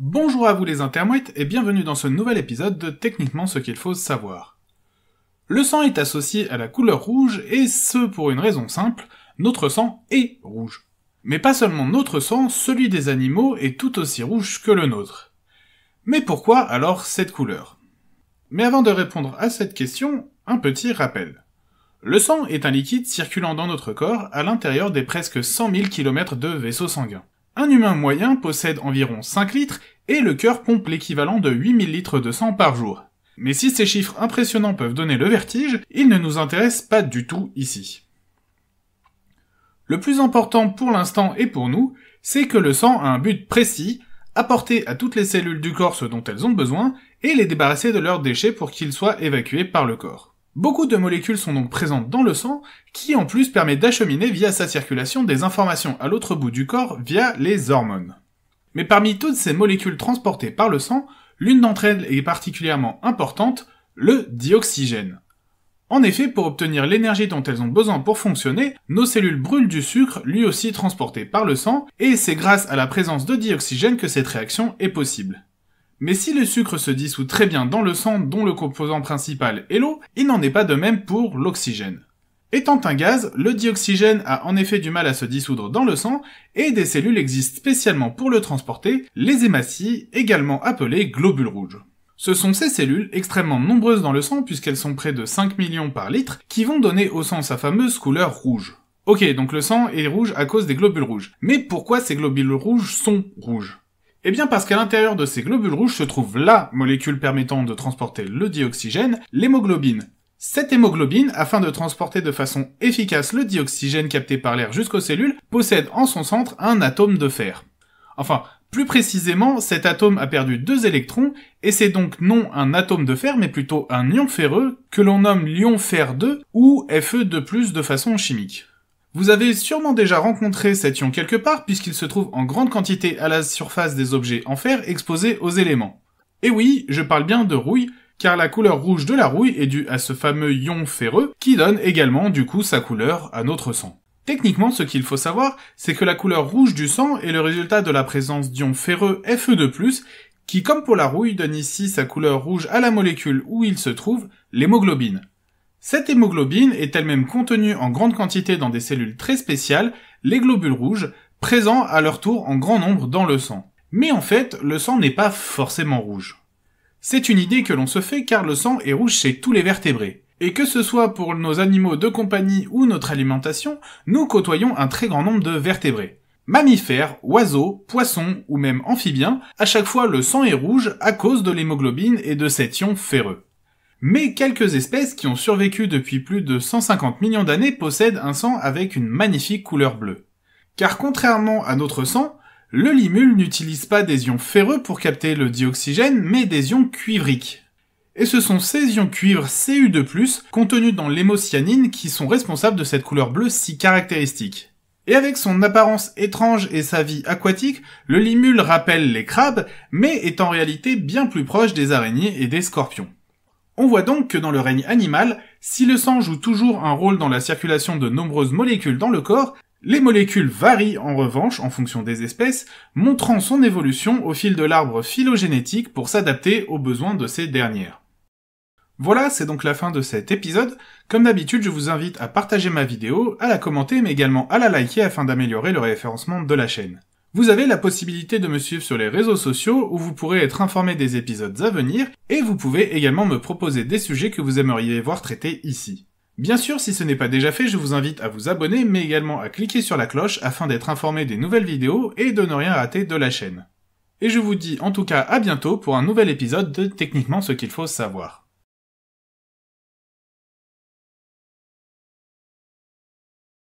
Bonjour à vous les intermouettes et bienvenue dans ce nouvel épisode de Techniquement ce qu'il faut savoir. Le sang est associé à la couleur rouge et ce pour une raison simple, notre sang est rouge. Mais pas seulement notre sang, celui des animaux est tout aussi rouge que le nôtre. Mais pourquoi alors cette couleur Mais avant de répondre à cette question, un petit rappel. Le sang est un liquide circulant dans notre corps à l'intérieur des presque 100 000 km de vaisseaux sanguins. Un humain moyen possède environ 5 litres et le cœur pompe l'équivalent de 8000 litres de sang par jour. Mais si ces chiffres impressionnants peuvent donner le vertige, ils ne nous intéressent pas du tout ici. Le plus important pour l'instant et pour nous, c'est que le sang a un but précis, apporter à toutes les cellules du corps ce dont elles ont besoin et les débarrasser de leurs déchets pour qu'ils soient évacués par le corps. Beaucoup de molécules sont donc présentes dans le sang, qui en plus permet d'acheminer via sa circulation des informations à l'autre bout du corps via les hormones. Mais parmi toutes ces molécules transportées par le sang, l'une d'entre elles est particulièrement importante, le dioxygène. En effet, pour obtenir l'énergie dont elles ont besoin pour fonctionner, nos cellules brûlent du sucre, lui aussi transporté par le sang, et c'est grâce à la présence de dioxygène que cette réaction est possible. Mais si le sucre se dissout très bien dans le sang dont le composant principal est l'eau, il n'en est pas de même pour l'oxygène. Étant un gaz, le dioxygène a en effet du mal à se dissoudre dans le sang et des cellules existent spécialement pour le transporter, les hématies, également appelées globules rouges. Ce sont ces cellules, extrêmement nombreuses dans le sang puisqu'elles sont près de 5 millions par litre, qui vont donner au sang sa fameuse couleur rouge. Ok, donc le sang est rouge à cause des globules rouges. Mais pourquoi ces globules rouges sont rouges eh bien parce qu'à l'intérieur de ces globules rouges se trouve la molécule permettant de transporter le dioxygène, l'hémoglobine. Cette hémoglobine, afin de transporter de façon efficace le dioxygène capté par l'air jusqu'aux cellules, possède en son centre un atome de fer. Enfin, plus précisément, cet atome a perdu deux électrons, et c'est donc non un atome de fer, mais plutôt un ion ferreux, que l'on nomme lion fer 2 ou Fe2+, de façon chimique. Vous avez sûrement déjà rencontré cet ion quelque part puisqu'il se trouve en grande quantité à la surface des objets en fer exposés aux éléments. Et oui, je parle bien de rouille, car la couleur rouge de la rouille est due à ce fameux ion ferreux qui donne également du coup sa couleur à notre sang. Techniquement, ce qu'il faut savoir, c'est que la couleur rouge du sang est le résultat de la présence d'ions ferreux Fe2+, qui comme pour la rouille donne ici sa couleur rouge à la molécule où il se trouve, l'hémoglobine. Cette hémoglobine est elle-même contenue en grande quantité dans des cellules très spéciales, les globules rouges, présents à leur tour en grand nombre dans le sang. Mais en fait, le sang n'est pas forcément rouge. C'est une idée que l'on se fait car le sang est rouge chez tous les vertébrés. Et que ce soit pour nos animaux de compagnie ou notre alimentation, nous côtoyons un très grand nombre de vertébrés. Mammifères, oiseaux, poissons ou même amphibiens, à chaque fois le sang est rouge à cause de l'hémoglobine et de cet ion ferreux. Mais quelques espèces qui ont survécu depuis plus de 150 millions d'années possèdent un sang avec une magnifique couleur bleue. Car contrairement à notre sang, le limule n'utilise pas des ions ferreux pour capter le dioxygène, mais des ions cuivriques. Et ce sont ces ions cuivre Cu2+, contenus dans l'hémocyanine, qui sont responsables de cette couleur bleue si caractéristique. Et avec son apparence étrange et sa vie aquatique, le limule rappelle les crabes, mais est en réalité bien plus proche des araignées et des scorpions. On voit donc que dans le règne animal, si le sang joue toujours un rôle dans la circulation de nombreuses molécules dans le corps, les molécules varient en revanche en fonction des espèces, montrant son évolution au fil de l'arbre phylogénétique pour s'adapter aux besoins de ces dernières. Voilà, c'est donc la fin de cet épisode. Comme d'habitude, je vous invite à partager ma vidéo, à la commenter, mais également à la liker afin d'améliorer le référencement de la chaîne. Vous avez la possibilité de me suivre sur les réseaux sociaux où vous pourrez être informé des épisodes à venir et vous pouvez également me proposer des sujets que vous aimeriez voir traités ici. Bien sûr, si ce n'est pas déjà fait, je vous invite à vous abonner mais également à cliquer sur la cloche afin d'être informé des nouvelles vidéos et de ne rien rater de la chaîne. Et je vous dis en tout cas à bientôt pour un nouvel épisode de Techniquement ce qu'il faut savoir.